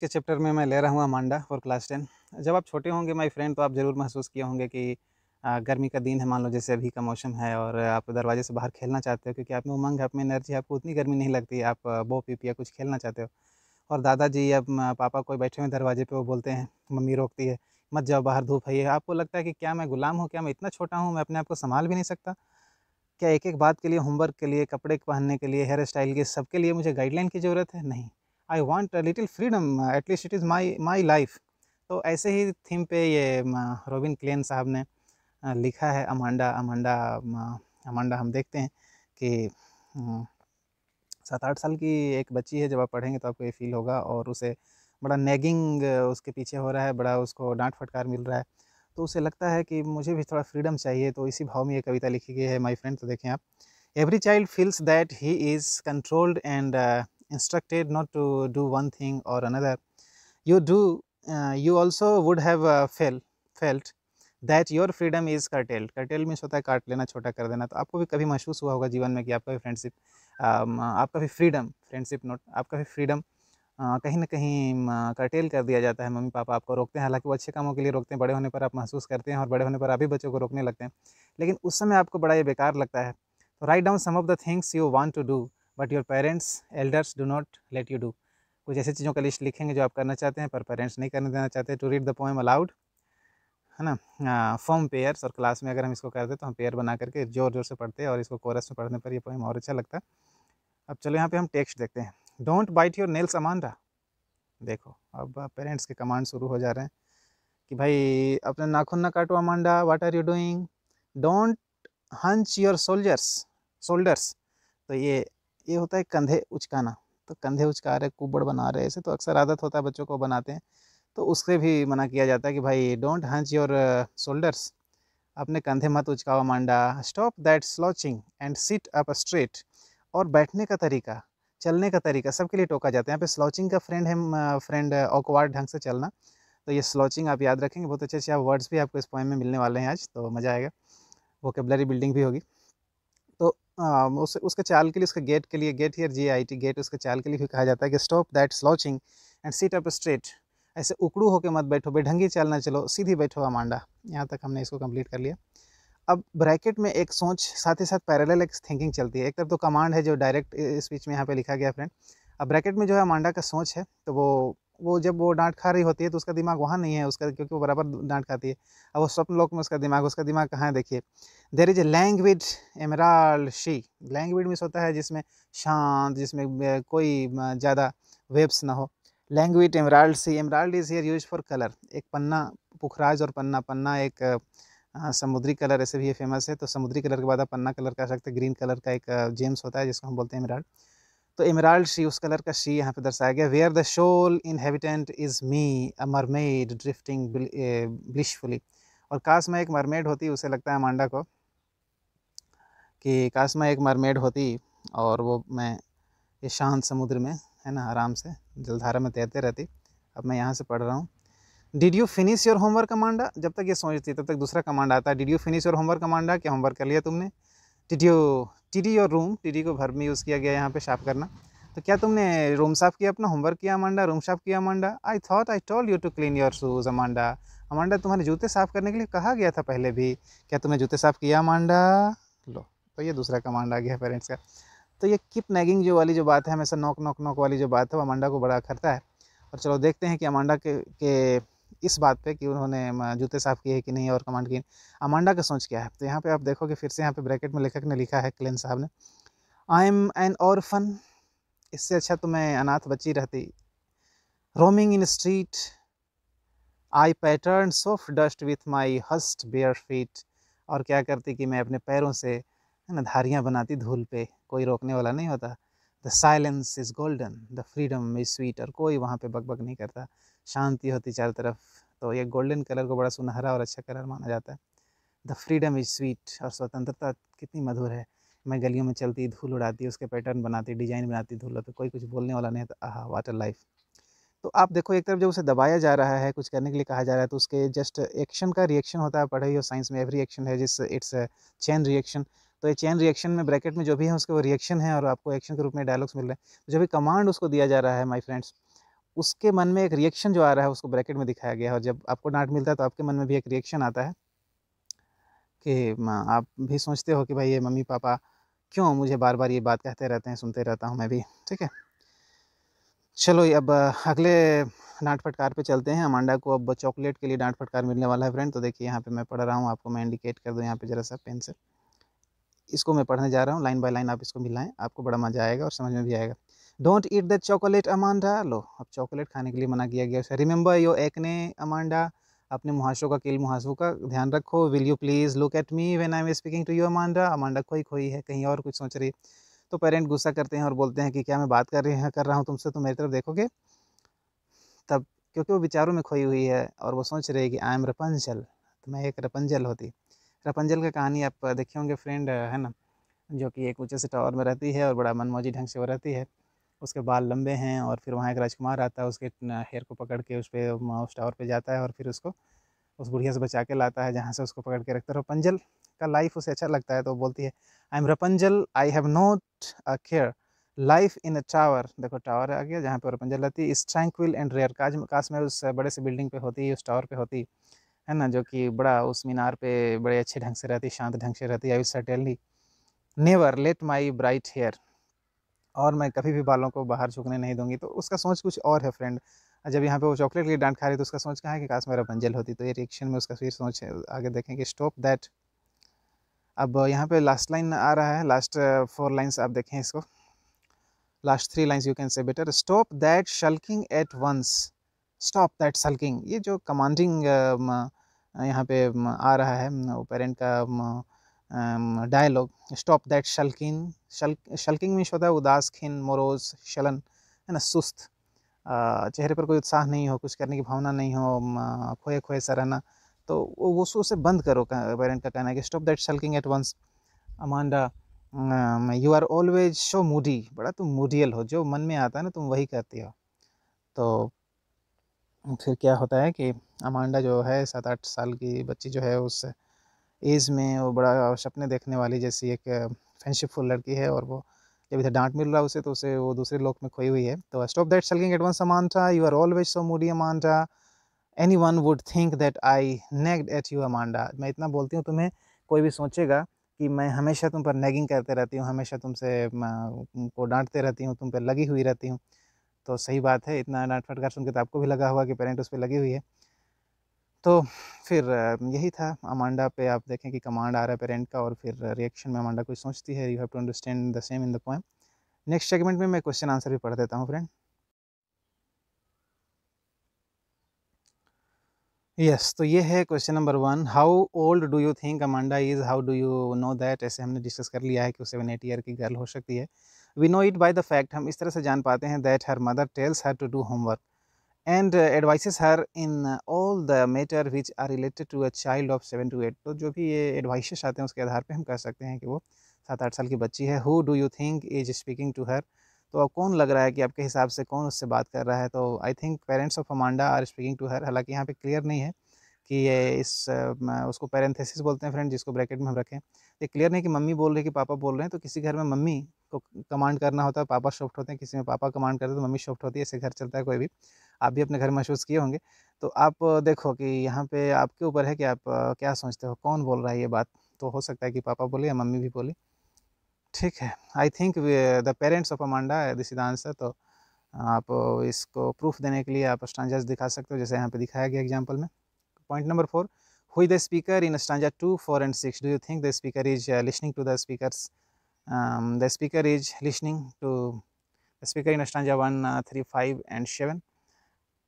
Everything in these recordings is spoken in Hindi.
के चैप्टर में मैं ले रहा हूँ अमांडा फॉर क्लास टेन जब आप छोटे होंगे माई फ्रेंड तो आप ज़रूर महसूस किए होंगे कि गर्मी का दिन है मान लो जैसे अभी का मौसम है और आप दरवाजे से बाहर खेलना चाहते हो क्योंकि आप में उमंग आप में एनर्जी आपको उतनी गर्मी नहीं लगती आप बो पीप या कुछ खेलना चाहते हो और दादाजी या पापा कोई बैठे हुए दरवाजे पे वो बोलते हैं मम्मी रोकती है मत जाओ बाहर धूप है ये आपको लगता है कि क्या मैं गुलाम हूँ क्या मैं इतना छोटा हूँ मैं अपने आप को संभाल भी नहीं सकता क्या एक एक बात के लिए होमवर्क के लिए कपड़े पहनने के लिए हेयर स्टाइल के सबके लिए मुझे गाइडलाइन की ज़रूरत है नहीं I want little freedom at least it is my my life तो ऐसे ही थीम पे ये रोबिन क्लेन साहब ने लिखा है अमांडा अमांडा अमांडा हम देखते हैं कि सात आठ साल की एक बच्ची है जब आप पढ़ेंगे तो आपको ये फील होगा और उसे बड़ा नेगिंग उसके पीछे हो रहा है बड़ा उसको डांट फटकार मिल रहा है तो उसे लगता है कि मुझे भी थोड़ा फ्रीडम चाहिए तो इसी भाव में ये कविता लिखी गई है माई फ्रेंड तो देखें आप every child feels that he is controlled and instructed not to do one thing or another you do uh, you also would have uh, felt felt that your freedom is curtail curtail means होता है काट लेना छोटा कर देना तो आपको भी कभी महसूस हुआ होगा जीवन में कि आपका भी फ्रेंडशिप um, आपका भी फ्रीडम फ्रेंडशिप नोट आपका भी फ्रीडम uh, कहीं ना कहीं कर्टेल um, कर दिया जाता है मम्मी पापा आपको रोकते हैं हालांकि वो अच्छे कामों के लिए रोकते हैं बड़े होने पर आप महसूस करते हैं और बड़े होने पर आप भी बच्चों को रोकने लगते हैं लेकिन उस समय आपको बड़ा ये बेकार लगता है तो write down some of the things you want to do but your parents elders do not let you do कुछ ऐसी चीज़ों का लिस्ट लिखेंगे जो आप करना चाहते हैं पर पेरेंट्स नहीं करने देना चाहते to read the poem aloud है ना फॉर्म पेयर्स और क्लास में अगर हम इसको करते तो हम पेयर बना करके ज़ोर ज़ोर से पढ़ते हैं और इसको कोरस में पढ़ने पर ये पोएम और अच्छा लगता है अब चलो यहाँ पे हम टेक्स्ट देखते हैं don't bite your nails Amanda देखो अब पेरेंट्स के कमांड शुरू हो जा रहे हैं कि भाई अपने नाखून ना काटो Amanda what are you doing don't hunch your soldiers shoulders तो ये ये होता है कंधे उचकाना तो कंधे उचका रहे कुबड़ बना रहे ऐसे तो अक्सर आदत होता है बच्चों को बनाते हैं तो उससे भी मना किया जाता है कि भाई डोंट हंच योर शोल्डर्स अपने कंधे मत उचकावा Amanda stop that slouching and sit up straight और बैठने का तरीका चलने का तरीका सबके लिए टोका जाता है यहाँ पे स्लॉचिंग का फ्रेंड है फ्रेंड ऑकवार्ड uh, ढंग से चलना तो ये स्लॉचिंग आप याद रखेंगे बहुत अच्छे अच्छे आप वर्ड्स भी आपको इस पॉइंट में मिलने वाले हैं आज तो मज़ा आएगा वोकेबलरी बिल्डिंग भी होगी हाँ, उस उसके चाल के लिए उसके गेट के लिए gait here G I T gait उसके चाल के लिए भी कहा जाता है कि stop that slouching and sit up straight ऐसे उकड़ू होकर मत बैठो बेढंगी चाल चलो सीधी बैठो अमांडा यहाँ तक हमने इसको कंप्लीट कर लिया अब ब्रैकेट में एक सोच साथ ही साथ पैरेलल एक थिंकिंग चलती है एक तरफ तो कमांड है जो डायरेक्ट स्पीच में यहाँ पे लिखा गया फ्रेंड अब ब्रैकेट में जो है अमांडा का सोच है तो वो वो जब वो डांट खा रही होती है तो उसका दिमाग वहाँ नहीं है उसका क्योंकि वो बराबर डांट खाती है अब वो स्वप्न लोक में उसका दिमाग उसका दिमाग कहाँ है देखिए there is a language emerald sea language miss होता है जिसमें शांत जिसमें कोई ज़्यादा वेब्स ना हो language emerald sea emerald is here use for colour एक पन्ना पुखराज और पन्ना पन्ना एक समुद्री कलर ऐसे भी ये फेमस है तो समुद्री कलर के बाद आप पन्ना कलर कर सकते हैं ग्रीन कलर का एक जेम्स होता है जिसको हम बोलते हैं एमराल्ड तो इमराल्ड शी उस कलर का शी यहाँ पे दर्शाया गया where the sole inhabitant is me a mermaid drifting blissfully और काश में एक मरमेड होती उसे लगता है अमांडा को कि काश में एक मरमेड होती और वो मैं ये शांत समुद्र में है ना आराम से जलधारा में तैरते रहती अब मैं यहाँ से पढ़ रहा हूँ did you finish your homework Amanda जब तक ये सोचती तब तक दूसरा कमांड आता है did you finish your homework Amanda क्या होमवर्क कर लिया तुमने टिडियो टिडी और रूम टिडी को भर में यूज़ किया गया यहाँ पे साफ करना तो क्या तुमने रूम साफ किया अपना होमवर्क किया अमांडा रूम साफ किया Amanda I thought I told you to clean your shoes Amanda Amanda तुम्हारे जूते साफ़ करने के लिए कहा गया था पहले भी क्या तुमने जूते साफ़ किया अमांडा लो तो ये दूसरा कमांड आ गया है पेरेंट्स का तो ये किप नैगिंग जो वाली जो बात है हमेशा नोक नोक नोक वाली जो बात है वो अमांडा को बड़ा करता है और चलो देखते हैं कि अमांडा के, के इस बात पे कि उन्होंने जूते साफ़ किए कि नहीं और कमांड की अमांडा का सोच क्या है तो यहाँ पे आप देखोगे फिर से यहाँ पे ब्रैकेट में लेखक ने लिखा है क्लेन साहब ने आई एम एन और इससे अच्छा तो मैं अनाथ बच्ची रहती roaming in street I pattern soft dust with my hushed bare feet और क्या करती कि मैं अपने पैरों से है ना धारियाँ बनाती धूल पे कोई रोकने वाला नहीं होता the silence is golden the freedom is sweet और कोई वहाँ पे बकबक नहीं करता शांति होती चारों तरफ तो ये गोल्डन कलर को बड़ा सुनहरा और अच्छा कलर माना जाता है द फ्रीडम इज़ स्वीट और स्वतंत्रता कितनी मधुर है मैं गलियों में चलती धूल उड़ाती उसके पैटर्न बनाती डिजाइन बनाती धूल तो कोई कुछ बोलने वाला नहीं है तो आह वाटर लाइफ तो आप देखो एक तरफ जब उसे दबाया जा रहा है कुछ करने के लिए कहा जा रहा है तो उसके जस्ट एक्शन का रिएक्शन होता है पढ़ाई हो साइंस में एवरी एक्शन है जिस इट्स चैन रिएक्शन तो ये चैन रिएक्शन में ब्रैकेट में जो भी है उसके वो रिएक्शन है और आपको एक्शन के रूप में डायलॉग्स मिल रहे हैं जो भी कमांड उसको दिया जा रहा है माई फ्रेंड्स उसके मन में एक रिएक्शन जो आ रहा है उसको ब्रैकेट में दिखाया गया है और जब आपको डांट मिलता है तो आपके मन में भी एक रिएक्शन आता है कि आप भी सोचते हो कि भाई ये मम्मी पापा क्यों मुझे बार बार ये बात कहते रहते हैं सुनते रहता हूँ मैं भी ठीक है चलो अब अगले डांट फटकार पे चलते हैं अमांडा को अब चॉकलेट के लिए डांट फटकार मिलने वाला है फ्रेंड तो देखिए यहाँ पे मैं पढ़ रहा हूँ आपको मैं इंडिकेट कर दूँ यहाँ पे ज़रा सा पेन से इसको मैं पढ़ने जा रहा हूँ लाइन बाय लाइन आप इसको मिलाएं आपको बड़ा मज़ा आएगा और समझ में भी आएगा don't eat that chocolate Amanda लो अब चॉकलेट खाने के लिए मना किया गया रिमेंबर यो एक ने अमांडा अपने मुहासों का किल मुहासों का ध्यान रखो will you please look at me when I am speaking to you Amanda Amanda खोई खोई है कहीं और कुछ सोच रही तो पेरेंट गुस्सा करते हैं और बोलते हैं कि क्या मैं बात कर रही हैं कर रहा हूँ तुमसे तो मेरी तरफ देखोगे तब क्योंकि वो विचारों में खोई हुई है और वो सोच रही है कि आई एम रपंजल तो मैं एक रपंजल होती रपंजल का कहानी आप देखे होंगे फ्रेंड है ना जो कि एक ऊँचे से टावर में रहती है और बड़ा मनमोजी ढंग से वो रहती है उसके बाल लंबे हैं और फिर वहाँ एक राजकुमार आता है उसके हेयर को पकड़ के उस पर उस टावर पर जाता है और फिर उसको उस बुढ़िया से बचा के लाता है जहाँ से उसको पकड़ के रखता है रपंजल का लाइफ उसे अच्छा लगता है तो बोलती है I am Rapunzel I have not a care life in a tower देखो टावर आ गया जहाँ पर रपंजल रहती है इस ट्रैंक्विल एंड रेयर काज काश में उस बड़े से बिल्डिंग पे होती उस टावर पे होती है ना जो कि बड़ा उस मीनार पे बड़े अच्छे ढंग से रहती शांत ढंग से रहती I will certainly never let my bright hair और मैं कभी भी बालों को बाहर झुकने नहीं दूंगी तो उसका सोच कुछ और है फ्रेंड जब यहाँ पे वो चॉकलेट के लिए डांट खा रही तो उसका सोच कहा है कि काश मेरा बंजल होती तो ये रिएक्शन में उसका फिर सोच है आगे देखें कि स्टॉप दैट अब यहाँ पे लास्ट लाइन आ रहा है लास्ट फोर लाइन्स आप देखें इसको last three lines you can say better stop that sulking at once stop that sulking ये जो कमांडिंग um, यहाँ पे um, आ रहा है um, वो पेरेंट का dialogue stop that sulking sulking means होता है उदास खिन मोरोज शलन है ना सुस्त चेहरे पर कोई उत्साह नहीं हो कुछ करने की भावना नहीं हो खोए खोए सा रहना तो वो सो उसे बंद करो पेरेंट का कहना है कि stop that sulking at once Amanda you are always so moody बड़ा तुम मूडियल हो जो मन में आता है ना तुम वही करती हो तो फिर क्या होता है कि अमांडा जो है सात आठ साल की बच्ची जो है उस एज में वो बड़ा सपने देखने वाली जैसी एक फ्रेंडशिपफुल लड़की है और वो जब इधर डांट मिल रहा है उसे तो उसे वो दूसरे लोक में खोई हुई है तो stop that sulking advance once you are always so moody Amanda anyone would think that I nagged at you Amanda मैं इतना बोलती हूँ तुम्हें कोई भी सोचेगा कि मैं हमेशा तुम पर नेगिंग करते रहती हूँ हमेशा तुमसे को डांटते रहती हूँ तुम पर लगी हुई रहती हूँ तो सही बात है इतना डांट फटकार सुन के तो आपको भी लगा हुआ कि पेरेंट उस पर लगी हुई है तो फिर यही था अमांडा पे आप देखें कि कमांड आ रहा है पेरेंट का और फिर रिएक्शन में अमांडा कुछ सोचती है you have to understand the same in the poem next segment में मैं क्वेश्चन आंसर भी पढ़ देता हूँ फ्रेंड यस तो ये है question number one how old do you think Amanda is how do you know that ऐसे हमने डिस्कस कर लिया है कि सेवन एट ईयर की गर्ल हो सकती है we know it by the fact हम इस तरह से जान पाते हैं that her mother tells her to do homework and advises her in all the matter which are related to a child of seven to eight तो जो भी ये एडवाइसेस आते हैं उसके आधार पे हम कह सकते हैं कि वो सात आठ साल की बच्ची है who do you think is speaking to her तो अब कौन लग रहा है कि आपके हिसाब से कौन उससे बात कर रहा है तो I think parents of Amanda are speaking to her हालांकि यहाँ पे क्लियर नहीं है कि ये इस उसको पेरेंथेसिस बोलते हैं फ्रेंड जिसको ब्रैकेट में हम रखें ये क्लियर नहीं कि मम्मी बोल रहे हैं कि पापा बोल रहे हैं तो किसी घर में मम्मी को कमांड करना होता है पापा सॉफ्ट होते हैं किसी में पापा कमांड करते हैं तो मम्मी सॉफ्ट होती है ऐसे घर चलता है कोई भी आप भी अपने घर महसूस किए होंगे तो आप देखो कि यहाँ पे आपके ऊपर है कि आप क्या सोचते हो कौन बोल रहा है ये बात तो हो सकता है कि पापा बोले या मम्मी भी बोली ठीक है I think the parents of Amanda this is answer तो आप इसको प्रूफ देने के लिए आप स्टांजर्स दिखा सकते हो जैसे यहाँ पे दिखाया गया एग्जाम्पल में point number four who is the speaker in stanza two four and six do you think the speaker is listening to the speakers um, the speaker is listening to the speaker in stanza 1 uh, 3 5 and 7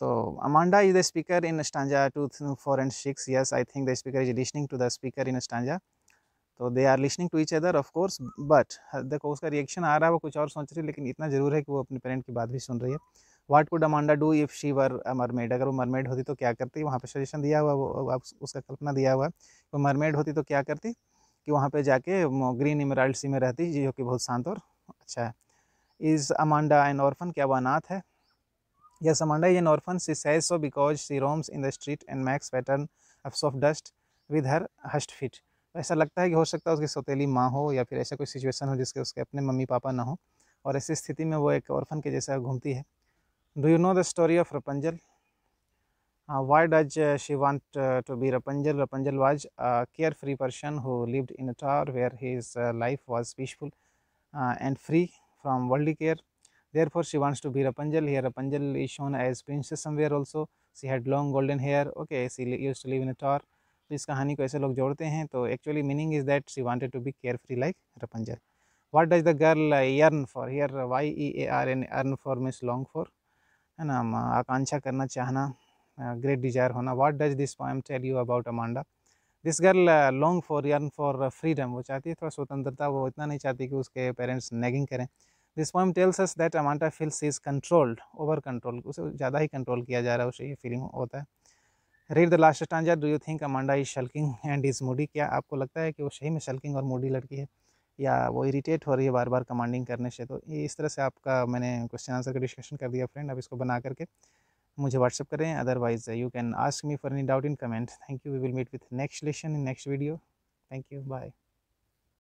so amanda is the speaker in stanza 2 4 and 6 yes i think the speaker is listening to the speaker in stanza तो they are listening to each other of course but देखो उसका रिएक्शन आ रहा है वो कुछ और सोच रही है लेकिन इतना ज़रूर है कि वो अपने पेरेंट की बात भी सुन रही है what could Amanda do if she were mermaid अगर वो मरमेड होती तो क्या करती वहाँ पे सजेशन दिया हुआ वो आप उसका कल्पना दिया हुआ है वो मरमेड होती तो क्या करती कि वहाँ पे जाके ग्रीन इमराल्ड सी में रहती जो कि बहुत शांत और अच्छा है इज़ अमांडा एन ऑर्फन क्या वह अनाथ है yes Amanda is an orphan she says so because she roams in the street and makes pattern of soft dust with her hushed feet ऐसा लगता है कि हो सकता है उसकी सौतीली माँ हो या फिर ऐसा कोई सिचुएशन हो जिसके उसके अपने मम्मी पापा ना हो और ऐसी स्थिति में वो एक ऑर्फन के जैसा घूमती है do you know the story of Rapunzel Uh, why does uh, she want uh, to be Rapunzel? Rapunzel was a carefree person who lived in a tower where his uh, life was peaceful uh, and free from worldly care. Therefore, she wants to be Rapunzel. Here, Rapunzel is shown as princess somewhere also. She had long golden hair. Okay, she used to live in a tower. तो इस कहानी को ऐसे लोग जोड़ते हैं तो actually meaning is that she wanted to be carefree like Rapunzel what does the girl yearn for here Y E A R N yearn for means long for है ना आकांक्षा करना चाहना ग्रेट डिजायर होना what does this poem tell you about Amanda this girl long for yearn for freedom वो चाहती है थोड़ा स्वतंत्रता वो इतना नहीं चाहती कि उसके पेरेंट्स नेगिंग करें this poem tells us that Amanda feels is controlled over control उसे ज़्यादा ही कंट्रोल किया जा रहा है उसे ये फीलिंग होता है read the last stanza do you think Amanda is sulking and is moody क्या आपको लगता है कि वो सही में शल्किंग और मूडी लड़की है या वो इरीटेट हो रही है बार बार कमांडिंग करने से तो इस तरह से आपका मैंने क्वेश्चन आंसर का डिस्कशन कर दिया फ्रेंड अब इसको बना करके मुझे व्हाट्सअप करें otherwise you can ask me for any doubt in comment thank you we will meet with next lesson in next video thank you bye